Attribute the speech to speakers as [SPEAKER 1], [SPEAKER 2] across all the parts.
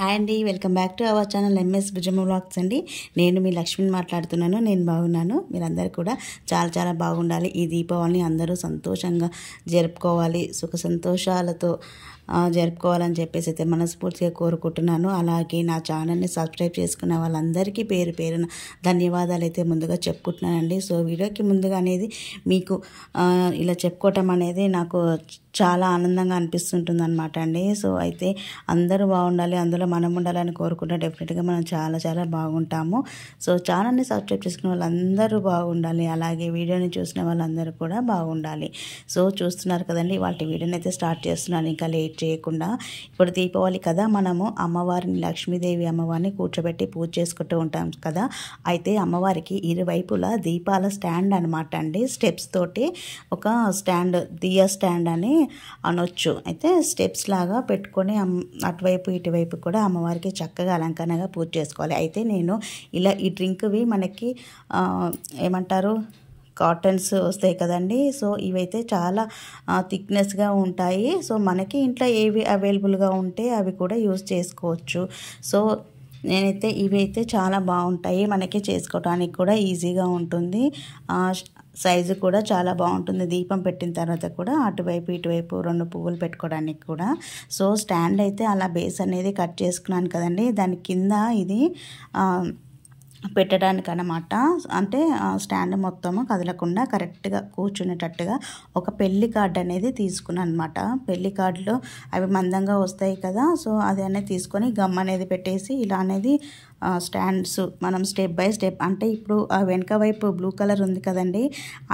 [SPEAKER 1] hi అండి welcome back to our channel MS భుజమ blogs అండి నేను మీ లక్ష్మిని మాట్లాడుతున్నాను నేను బాగున్నాను మీరందరూ కూడా చాలా చాలా బాగుండాలి ఈ దీపావళిని అందరూ సంతోషంగా జరుపుకోవాలి సుఖ సంతోషాలతో జరుపుకోవాలని చెప్పేసి అయితే మనస్ఫూర్తిగా కోరుకుంటున్నాను అలాగే నా ఛానల్ని సబ్స్క్రైబ్ చేసుకున్న వాళ్ళందరికీ పేరు పేరున ధన్యవాదాలు అయితే ముందుగా చెప్పుకుంటున్నానండి సో వీడియోకి ముందుగా అనేది మీకు ఇలా చెప్పుకోవటం అనేది నాకు చాలా ఆనందంగా అనిపిస్తుంటుంది అనమాట అండి సో అయితే అందరూ బాగుండాలి అందులో మనం ఉండాలని కోరుకుంటే డెఫినెట్గా మనం చాలా చాలా బాగుంటాము సో ఛానల్ని సబ్స్క్రైబ్ చేసుకున్న వాళ్ళందరూ బాగుండాలి అలాగే వీడియోని చూసిన వాళ్ళందరూ కూడా బాగుండాలి సో చూస్తున్నారు కదండి వాటి వీడియోని అయితే స్టార్ట్ చేస్తున్నాను ఇంకా లేట్ చేయకుండా ఇప్పుడు దీపావళి కదా మనము అమ్మవారిని లక్ష్మీదేవి అమ్మవారిని కూర్చోబెట్టి పూజ చేసుకుంటూ ఉంటాం కదా అయితే అమ్మవారికి ఇరువైపులా దీపాల స్టాండ్ అనమాట అండి స్టెప్స్ తోటి ఒక స్టాండ్ దియ స్టాండ్ అని అనొచ్చు అయితే స్టెప్స్ లాగా పెట్టుకొని అటువైపు ఇటువైపు కూడా అమ్మవారికి చక్కగా అలంకరణగా పూజ చేసుకోవాలి అయితే నేను ఇలా ఈ డ్రింక్వి మనకి ఏమంటారు కాటన్స్ వస్తాయి కదండి సో ఇవైతే చాలా థిక్నెస్గా ఉంటాయి సో మనకి ఇంట్లో ఏవి అవైలబుల్గా ఉంటే అవి కూడా యూజ్ చేసుకోవచ్చు సో నేనైతే ఇవైతే చాలా బాగుంటాయి మనకి చేసుకోవడానికి కూడా ఈజీగా ఉంటుంది సైజు కూడా చాలా బాగుంటుంది దీపం పెట్టిన తర్వాత కూడా అటువైపు ఇటువైపు రెండు పువ్వులు పెట్టుకోవడానికి కూడా సో స్టాండ్ అయితే అలా బేస్ అనేది కట్ చేసుకున్నాను కదండి దాని కింద ఇది పెట్టడానికి అనమాట అంటే స్టాండ్ మొత్తము కదలకుండా కరెక్ట్గా కూర్చునేటట్టుగా ఒక పెళ్లి కార్డు అనేది తీసుకున్నాను అనమాట పెళ్లి కార్డులో అవి మందంగా వస్తాయి కదా సో అది అనేది తీసుకొని గమ్ అనేది పెట్టేసి ఇలా అనేది స్టాండ్స్ మనం స్టెప్ బై స్టెప్ అంటే ఇప్పుడు ఆ వెనక వైపు బ్లూ కలర్ ఉంది కదండి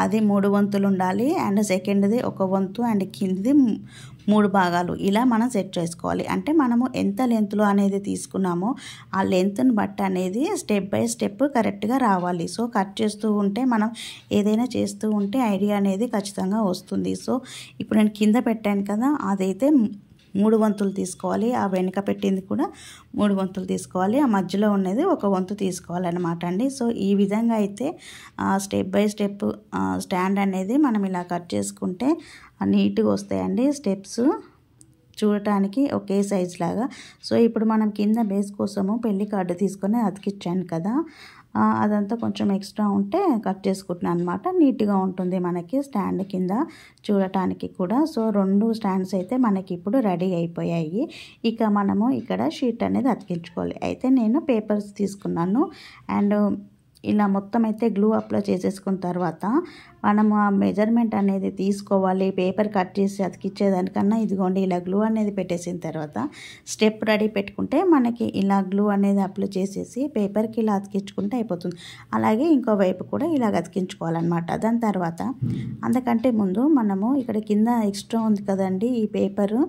[SPEAKER 1] అది మూడు వంతులు ఉండాలి అండ్ సెకండ్ది ఒక వంతు అండ్ కిందిది మూడు భాగాలు ఇలా మనం సెట్ చేసుకోవాలి అంటే మనము ఎంత లెంత్లో అనేది తీసుకున్నామో ఆ లెంత్ని బట్టి అనేది స్టెప్ బై స్టెప్ కరెక్ట్గా రావాలి సో కట్ చేస్తూ ఉంటే మనం ఏదైనా చేస్తూ ఉంటే ఐడియా అనేది ఖచ్చితంగా వస్తుంది సో ఇప్పుడు నేను కింద పెట్టాను కదా అదైతే మూడు వంతులు తీసుకోవాలి ఆ వెనుక పెట్టింది కూడా మూడు వంతులు తీసుకోవాలి ఆ మధ్యలో ఉన్నది ఒక వంతు తీసుకోవాలన్నమాట అండి సో ఈ విధంగా అయితే స్టెప్ బై స్టెప్ స్టాండ్ అనేది మనం ఇలా కట్ చేసుకుంటే నీట్గా వస్తాయండి స్టెప్స్ చూడటానికి ఒకే సైజ్ లాగా సో ఇప్పుడు మనం కింద బేస్ కోసము పెళ్లి కార్డు తీసుకొని అతికిచ్చాను కదా అదంతా కొంచెం ఎక్స్ట్రా ఉంటే కట్ చేసుకుంటున్నాను అనమాట నీట్గా ఉంటుంది మనకి స్టాండ్ కింద చూడటానికి కూడా సో రెండు స్టాండ్స్ అయితే మనకి ఇప్పుడు రెడీ అయిపోయాయి ఇక మనము ఇక్కడ షీట్ అనేది అతికించుకోవాలి అయితే నేను పేపర్స్ తీసుకున్నాను అండ్ ఇలా మొత్తం అయితే గ్లూ అప్లై చేసేసుకున్న తర్వాత మనము ఆ మెజర్మెంట్ అనేది తీసుకోవాలి పేపర్ కట్ చేసి అతికిచ్చేదానికన్నా ఇదిగోండి ఇలా గ్లూ అనేది పెట్టేసిన తర్వాత స్టెప్ రెడీ పెట్టుకుంటే మనకి ఇలా గ్లూ అనేది అప్లై చేసేసి పేపర్కి ఇలా అతికించుకుంటే అయిపోతుంది అలాగే ఇంకో వైపు కూడా ఇలా అతికించుకోవాలన్నమాట దాని తర్వాత అందుకంటే ముందు మనము ఇక్కడ కింద ఎక్స్ట్రా ఉంది కదండి ఈ పేపరు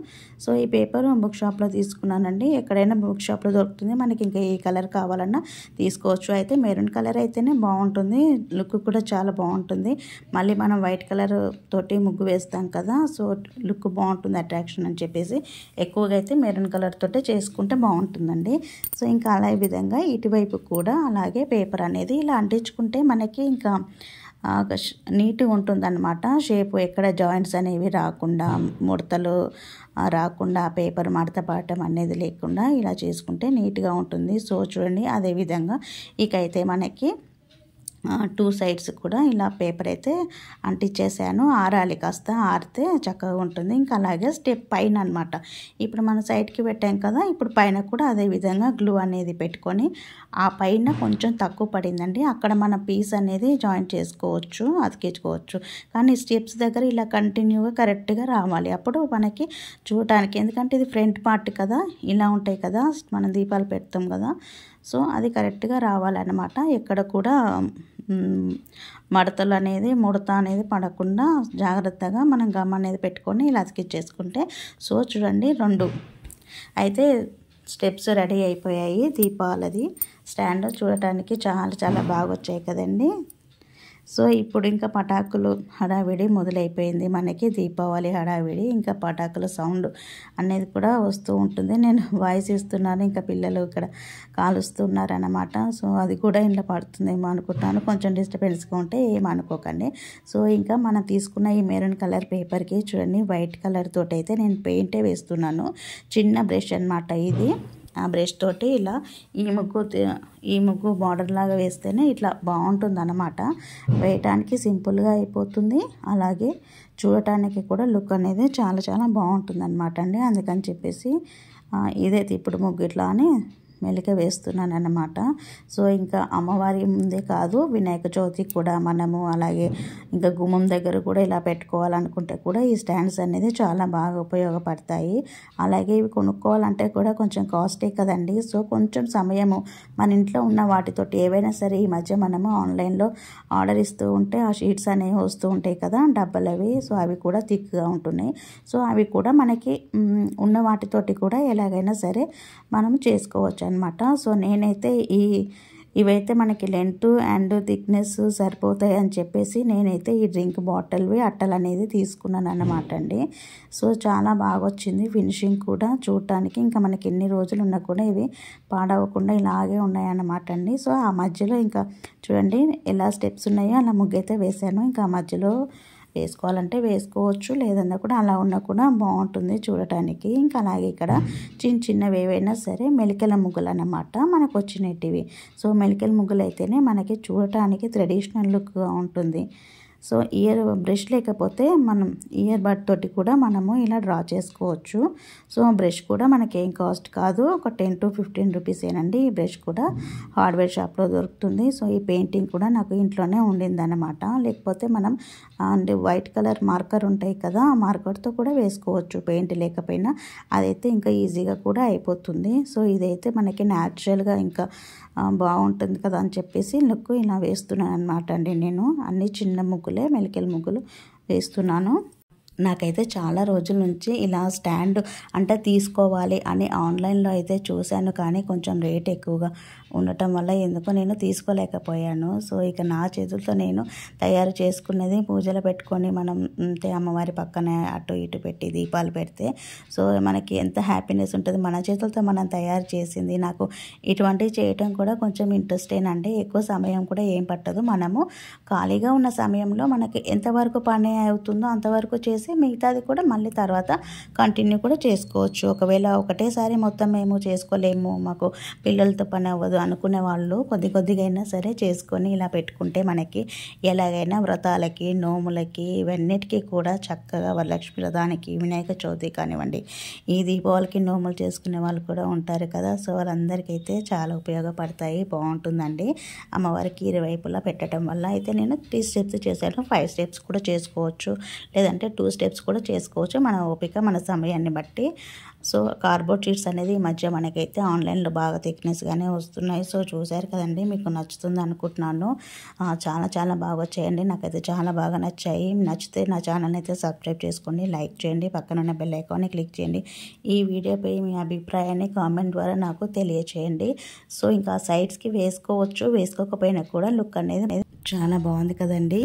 [SPEAKER 1] సో ఈ పేపరు బుక్ షాప్లో తీసుకున్నానండి ఎక్కడైనా బుక్ షాప్లో దొరుకుతుంది మనకి ఇంకా ఏ కలర్ కావాలన్నా తీసుకోవచ్చు అయితే మెరూన్ కలర్ అయితేనే బాగుంటుంది లుక్ కూడా చాలా బాగుంటుంది మళ్ళీ మనం వైట్ కలర్ తోటి ముగ్గు వేస్తాం కదా సో లుక్ బాగుంటుంది అట్రాక్షన్ అని చెప్పేసి ఎక్కువగా అయితే మెరూన్ కలర్ తోటే చేసుకుంటే బాగుంటుందండి సో ఇంకా అలా విధంగా ఇటువైపు కూడా అలాగే పేపర్ అనేది ఇలా అంటించుకుంటే మనకి ఇంకా నీట్గా ఉంటుందన్నమాట షేప్ ఎక్కడ జాయింట్స్ అనేవి రాకుండా ముడతలు రాకుండా పేపర్ మడత పడటం అనేది లేకుండా ఇలా చేసుకుంటే నీట్గా ఉంటుంది సో చూడండి అదేవిధంగా ఇకైతే మనకి టూ సైడ్స్ కూడా ఇలా పేపర్ అయితే అంటించేసాను ఆరాలి కాస్త ఆరితే చక్కగా ఉంటుంది ఇంకా అలాగే స్టెప్ పైన అనమాట ఇప్పుడు మనం సైడ్కి పెట్టాం కదా ఇప్పుడు పైన కూడా అదే విధంగా గ్లూ అనేది పెట్టుకొని ఆ పైన కొంచెం తక్కువ పడిందండి అక్కడ మన పీస్ అనేది జాయిన్ చేసుకోవచ్చు అతికించుకోవచ్చు కానీ స్టెప్స్ దగ్గర ఇలా కంటిన్యూగా కరెక్ట్గా రావాలి అప్పుడు మనకి చూడటానికి ఎందుకంటే ఇది ఫ్రంట్ పార్ట్ కదా ఇలా ఉంటాయి కదా మనం దీపాలు పెడతాం కదా సో అది కరెక్ట్గా రావాలన్నమాట ఎక్కడ కూడా మడతలు అనేది ముడత అనేది పడకుండా జాగ్రత్తగా మనం గమ్ అనేది పెట్టుకొని ఇలా అతికిచ్చేసుకుంటే సో చూడండి రెండు అయితే స్టెప్స్ రెడీ అయిపోయాయి దీపాలది స్టాండ్ చూడటానికి చాలా చాలా బాగా వచ్చాయి కదండి సో ఇప్పుడు ఇంకా పటాకులు హడావిడి మొదలైపోయింది మనకి దీపావళి హడావిడి ఇంకా పటాకుల సౌండ్ అనేది కూడా వస్తూ ఉంటుంది నేను వాయిస్ ఇస్తున్నాను ఇంకా పిల్లలు ఇక్కడ కాలుస్తున్నారనమాట సో అది కూడా ఇంట్లో పడుతుందేమో అనుకుంటాను కొంచెం డిస్టర్బెన్స్గా ఉంటే ఏమనుకోకండి సో ఇంకా మనం తీసుకున్న ఈ మెరూన్ కలర్ పేపర్కి చూడండి వైట్ కలర్ తోటైతే నేను పెయింటే వేస్తున్నాను చిన్న బ్రష్ అనమాట ఇది ఆ బ్రష్ తోటి ఇలా ఈ ముగ్గు ఈ ముగ్గు బార్డర్ లాగా వేస్తేనే ఇట్లా బాగుంటుంది అనమాట వేయటానికి సింపుల్గా అయిపోతుంది అలాగే చూడటానికి కూడా లుక్ అనేది చాలా చాలా బాగుంటుంది అనమాట అండి అందుకని చెప్పేసి ఇదైతే ఇప్పుడు ముగ్గు ఇట్లా అని మెలిక వేస్తున్నాను అన్నమాట సో ఇంకా అమ్మవారి ముందే కాదు వినాయక చవితి కూడా మనము అలాగే ఇంకా గుమ్మం దగ్గర కూడా ఇలా పెట్టుకోవాలనుకుంటే కూడా ఈ స్టాండ్స్ అనేది చాలా బాగా ఉపయోగపడతాయి అలాగే ఇవి కొనుక్కోవాలంటే కూడా కొంచెం కాస్టే కదండి సో కొంచెం సమయము మన ఇంట్లో ఉన్న వాటితోటి ఏవైనా సరే ఈ మధ్య మనము ఆన్లైన్లో ఆర్డర్ ఇస్తూ ఉంటే ఆ షీట్స్ అనేవి వస్తూ ఉంటాయి కదా డబ్బలు అవి సో అవి కూడా థిక్గా ఉంటున్నాయి సో అవి కూడా మనకి ఉన్న వాటితోటి కూడా ఎలాగైనా సరే మనం చేసుకోవచ్చు అనమాట సో నేనైతే ఈ ఇవైతే మనకి లెంత్ అండ్ థిక్నెస్ సరిపోతాయి అని చెప్పేసి నేనైతే ఈ డ్రింక్ బాటిల్వి అట్టలు అనేది తీసుకున్నాను అనమాట అండి సో చాలా బాగా వచ్చింది ఫినిషింగ్ కూడా చూడటానికి ఇంకా మనకి ఎన్ని రోజులు ఉన్నా కూడా ఇవి పాడవకుండా ఇలాగే ఉన్నాయన్నమాట అండి సో ఆ మధ్యలో ఇంకా చూడండి ఎలా స్టెప్స్ ఉన్నాయో అలా ముగ్గైతే వేశాను ఇంకా ఆ మధ్యలో వేసుకోవాలంటే వేసుకోవచ్చు లేదన్నా కూడా అలా ఉన్నా కూడా బాగుంటుంది చూడటానికి ఇంకా అలాగే ఇక్కడ చిన్న చిన్నవి ఏవైనా సరే మెలికల ముగ్గులు అన్నమాట మనకు వచ్చినవి సో మెలికల ముగ్గులు అయితేనే మనకి చూడటానికి ట్రెడిషనల్ లుక్గా ఉంటుంది సో ఇయర్ బ్రష్ లేకపోతే మనం ఇయర్ బడ్ తోటి కూడా మనము ఇలా డ్రా చేసుకోవచ్చు సో బ్రష్ కూడా మనకేం కాస్ట్ కాదు ఒక టెన్ టు ఫిఫ్టీన్ రూపీసేనండి ఈ బ్రష్ కూడా హార్డ్వేర్ షాప్లో దొరుకుతుంది సో ఈ పెయింటింగ్ కూడా నాకు ఇంట్లోనే ఉండిందనమాట లేకపోతే మనం అండ్ వైట్ కలర్ మార్కర్ ఉంటాయి కదా ఆ మార్కర్తో కూడా వేసుకోవచ్చు పెయింట్ లేకపోయినా అదైతే ఇంకా ఈజీగా కూడా అయిపోతుంది సో ఇదైతే మనకి న్యాచురల్గా ఇంకా బాగుంటుంది కదా అని చెప్పేసి లుక్ ఇలా వేస్తున్నాను అనమాట అండి నేను అన్ని చిన్న ముగ్గులే మెలికల ముగ్గులు వేస్తున్నాను నాకైతే చాలా రోజుల నుంచి ఇలా స్టాండ్ అంటే తీసుకోవాలి అని ఆన్లైన్లో అయితే చూశాను కానీ కొంచెం రేట్ ఎక్కువగా ఉండటం వల్ల ఎందుకో నేను తీసుకోలేకపోయాను సో ఇక నా చేతులతో నేను తయారు చేసుకున్నది పూజలు పెట్టుకొని మనం అంటే అమ్మవారి పక్కనే అటు ఇటు పెట్టి దీపాలు పెడితే సో మనకి ఎంత హ్యాపీనెస్ ఉంటుంది మన చేతులతో మనం తయారు చేసింది నాకు ఇటువంటివి చేయటం కూడా కొంచెం ఇంట్రెస్టేనంటే ఎక్కువ సమయం కూడా ఏం పట్టదు మనము ఖాళీగా ఉన్న సమయంలో మనకి ఎంతవరకు పని అవుతుందో అంతవరకు చేసి మిగతాది కూడా మళ్ళీ తర్వాత కంటిన్యూ కూడా చేసుకోవచ్చు ఒకవేళ ఒకటేసారి మొత్తం మేము చేసుకోలేము మాకు పిల్లలతో పని అవ్వదు అనుకునే వాళ్ళు కొద్ది కొద్దిగా అయినా సరే చేసుకొని ఇలా పెట్టుకుంటే మనకి ఎలాగైనా వ్రతాలకి నోములకి ఇవన్నిటికీ కూడా చక్కగా వరలక్ష్మి వ్రతానికి వినాయక చవితి కానివ్వండి ఈ దీపావళికి నోములు చేసుకునే వాళ్ళు కూడా ఉంటారు కదా సో వాళ్ళందరికీ అయితే చాలా ఉపయోగపడతాయి బాగుంటుందండి అమ్మవారికి ఇరువైపులా పెట్టడం వల్ల అయితే నేను త్రీ స్టెప్స్ చేశాను ఫైవ్ స్టెప్స్ కూడా చేసుకోవచ్చు లేదంటే టూ స్టెప్స్ కూడా చేసుకోవచ్చు మన ఓపిక మన సమయాన్ని బట్టి సో కార్బోషీట్స్ అనేది ఈ మధ్య మనకైతే ఆన్లైన్లో బాగా థిక్నెస్గానే వస్తున్నాయి సో చూశారు కదండి మీకు నచ్చుతుంది అనుకుంటున్నాను చాలా చాలా బాగా వచ్చాయండి నాకైతే చాలా బాగా నచ్చాయి నచ్చితే నా ఛానల్ని అయితే సబ్స్క్రైబ్ చేసుకోండి లైక్ చేయండి పక్కన ఉన్న బెల్ ఐకాన్ని క్లిక్ చేయండి ఈ వీడియోపై మీ అభిప్రాయాన్ని కామెంట్ ద్వారా నాకు తెలియచేయండి సో ఇంకా సైడ్స్కి వేసుకోవచ్చు వేసుకోకపోయినా కూడా లుక్ అనేది చాలా బాగుంది కదండి